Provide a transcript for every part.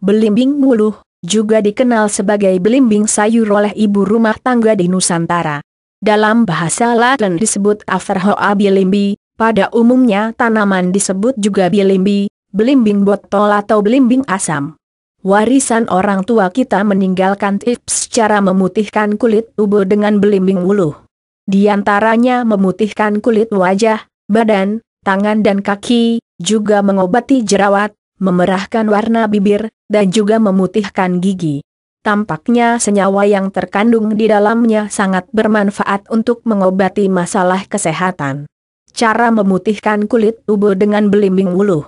belimbing Muluh, juga dikenal sebagai belimbing sayur oleh ibu rumah tangga di Nusantara. Dalam bahasa Latin disebut Averhoa bilimbi, pada umumnya tanaman disebut juga bilimbi, belimbing botol atau belimbing asam. Warisan orang tua kita meninggalkan tips cara memutihkan kulit tubuh dengan belimbing wuluh. Di antaranya memutihkan kulit wajah, badan, tangan dan kaki, juga mengobati jerawat, memerahkan warna bibir, dan juga memutihkan gigi. Tampaknya senyawa yang terkandung di dalamnya sangat bermanfaat untuk mengobati masalah kesehatan. Cara memutihkan kulit tubuh dengan belimbing wuluh.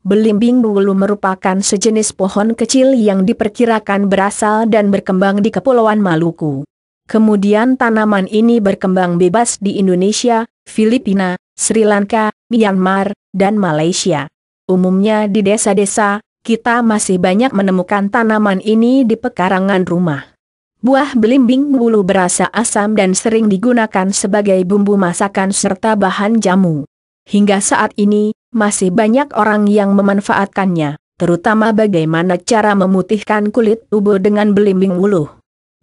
Belimbing wulu merupakan sejenis pohon kecil yang diperkirakan berasal dan berkembang di Kepulauan Maluku. Kemudian tanaman ini berkembang bebas di Indonesia, Filipina, Sri Lanka, Myanmar, dan Malaysia. Umumnya di desa-desa, kita masih banyak menemukan tanaman ini di pekarangan rumah. Buah belimbing bulu berasa asam dan sering digunakan sebagai bumbu masakan serta bahan jamu. Hingga saat ini, masih banyak orang yang memanfaatkannya, terutama bagaimana cara memutihkan kulit tubuh dengan belimbing bulu.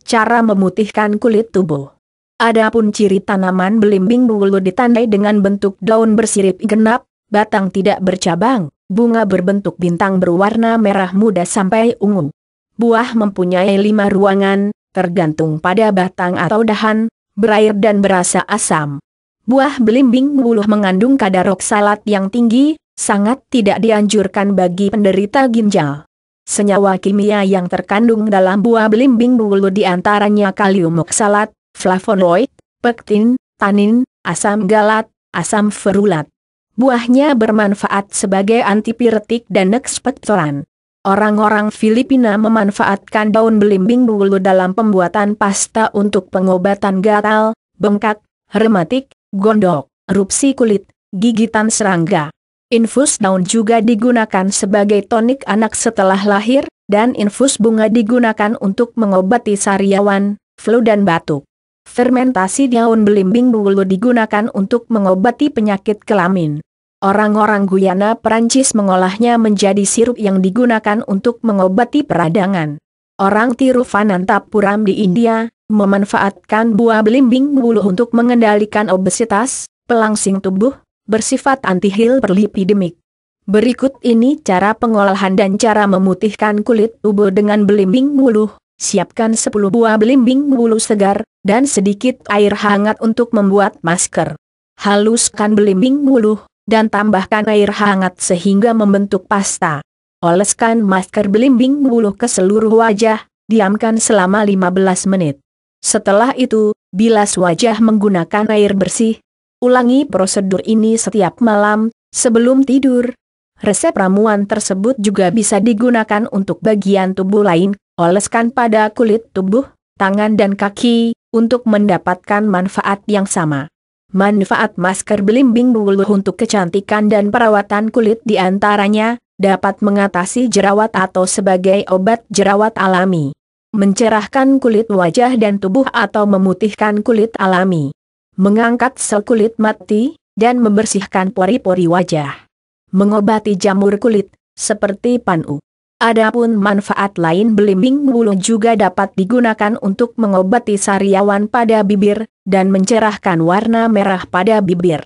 Cara memutihkan kulit tubuh Adapun ciri tanaman belimbing bulu ditandai dengan bentuk daun bersirip genap, batang tidak bercabang, Bunga berbentuk bintang berwarna merah muda sampai ungu. Buah mempunyai lima ruangan, tergantung pada batang atau dahan, berair dan berasa asam. Buah belimbing buluh mengandung kadar oksalat yang tinggi, sangat tidak dianjurkan bagi penderita ginjal. Senyawa kimia yang terkandung dalam buah belimbing buluh diantaranya kalium oksalat, flavonoid, pektin, tanin, asam galat, asam ferulat. Buahnya bermanfaat sebagai antipiretik dan ekspektoran. Orang-orang Filipina memanfaatkan daun belimbing dulu dalam pembuatan pasta untuk pengobatan gatal, bengkak, rematik, gondok, erupsi kulit, gigitan serangga. Infus daun juga digunakan sebagai tonik anak setelah lahir, dan infus bunga digunakan untuk mengobati sariawan, flu dan batuk. Fermentasi daun belimbing dulu digunakan untuk mengobati penyakit kelamin. Orang-orang Guyana Perancis mengolahnya menjadi sirup yang digunakan untuk mengobati peradangan. Orang Tiruvananthapuram di India, memanfaatkan buah belimbing bulu untuk mengendalikan obesitas, pelangsing tubuh, bersifat anti-hil berlipidemik. Berikut ini cara pengolahan dan cara memutihkan kulit tubuh dengan belimbing bulu. Siapkan 10 buah belimbing bulu segar, dan sedikit air hangat untuk membuat masker. Haluskan belimbing bulu, dan tambahkan air hangat sehingga membentuk pasta. Oleskan masker belimbing buluh ke seluruh wajah, diamkan selama 15 menit. Setelah itu, bilas wajah menggunakan air bersih. Ulangi prosedur ini setiap malam, sebelum tidur. Resep ramuan tersebut juga bisa digunakan untuk bagian tubuh lain, oleskan pada kulit tubuh, tangan dan kaki, untuk mendapatkan manfaat yang sama. Manfaat masker belimbing bulu untuk kecantikan dan perawatan kulit di antaranya, dapat mengatasi jerawat atau sebagai obat jerawat alami. Mencerahkan kulit wajah dan tubuh atau memutihkan kulit alami. Mengangkat sel kulit mati, dan membersihkan pori-pori wajah. Mengobati jamur kulit, seperti panu. Adapun manfaat lain belimbing bulu juga dapat digunakan untuk mengobati sariawan pada bibir, dan mencerahkan warna merah pada bibir.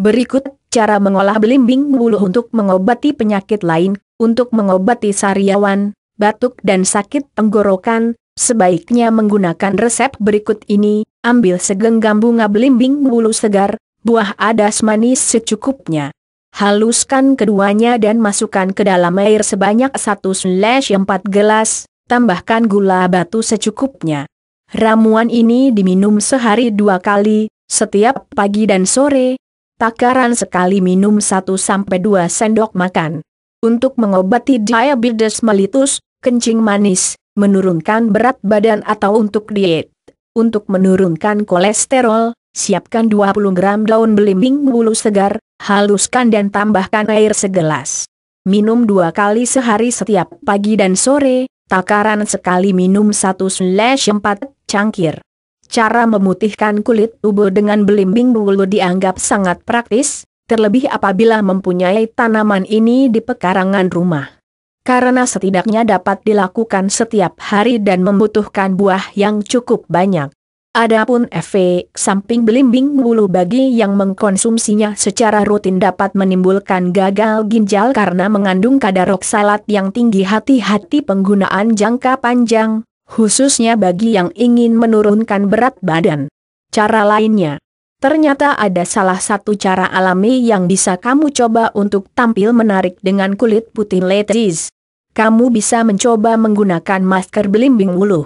Berikut cara mengolah belimbing bulu untuk mengobati penyakit lain, untuk mengobati sariawan, batuk dan sakit tenggorokan, sebaiknya menggunakan resep berikut ini, ambil segenggam bunga belimbing bulu segar, buah adas manis secukupnya. Haluskan keduanya dan masukkan ke dalam air sebanyak 1-4 gelas, tambahkan gula batu secukupnya. Ramuan ini diminum sehari dua kali, setiap pagi dan sore. Takaran sekali minum 1-2 sendok makan. Untuk mengobati diabetes melitus, kencing manis, menurunkan berat badan atau untuk diet, untuk menurunkan kolesterol, Siapkan 20 gram daun belimbing bulu segar, haluskan dan tambahkan air segelas. Minum dua kali sehari setiap pagi dan sore, takaran sekali minum 1-4 cangkir. Cara memutihkan kulit tubuh dengan belimbing bulu dianggap sangat praktis, terlebih apabila mempunyai tanaman ini di pekarangan rumah karena setidaknya dapat dilakukan setiap hari dan membutuhkan buah yang cukup banyak. Adapun efek samping belimbing bulu bagi yang mengkonsumsinya secara rutin dapat menimbulkan gagal ginjal karena mengandung kadar oksalat yang tinggi hati-hati penggunaan jangka panjang, khususnya bagi yang ingin menurunkan berat badan. Cara lainnya Ternyata ada salah satu cara alami yang bisa kamu coba untuk tampil menarik dengan kulit putih letis. Kamu bisa mencoba menggunakan masker belimbing bulu.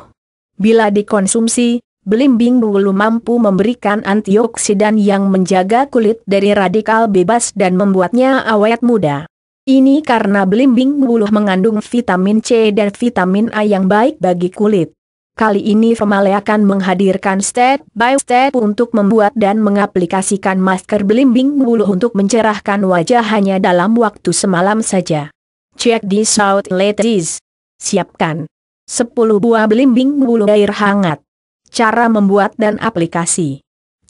Bila dikonsumsi, Belimbing bulu mampu memberikan antioksidan yang menjaga kulit dari radikal bebas dan membuatnya awet muda. Ini karena belimbing bulu mengandung vitamin C dan vitamin A yang baik bagi kulit. Kali ini Female akan menghadirkan step by step untuk membuat dan mengaplikasikan masker belimbing bulu untuk mencerahkan wajah hanya dalam waktu semalam saja. Check this out ladies. Siapkan 10 buah belimbing bulu air hangat cara membuat dan aplikasi.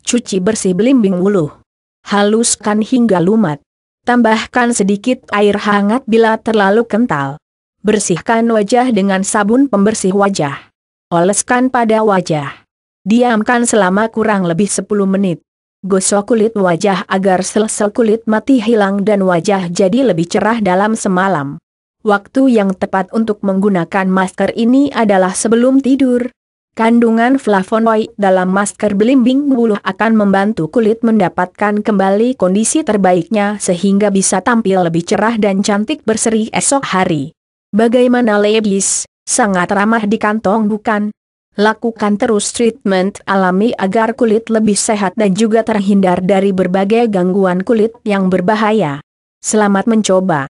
Cuci bersih belimbing wuluh. Haluskan hingga lumat. Tambahkan sedikit air hangat bila terlalu kental. Bersihkan wajah dengan sabun pembersih wajah. Oleskan pada wajah. Diamkan selama kurang lebih 10 menit. Gosok kulit wajah agar sel-sel kulit mati hilang dan wajah jadi lebih cerah dalam semalam. Waktu yang tepat untuk menggunakan masker ini adalah sebelum tidur, Kandungan flavonoid dalam masker belimbing buluh akan membantu kulit mendapatkan kembali kondisi terbaiknya sehingga bisa tampil lebih cerah dan cantik berseri esok hari. Bagaimana ladies, sangat ramah di kantong bukan? Lakukan terus treatment alami agar kulit lebih sehat dan juga terhindar dari berbagai gangguan kulit yang berbahaya. Selamat mencoba.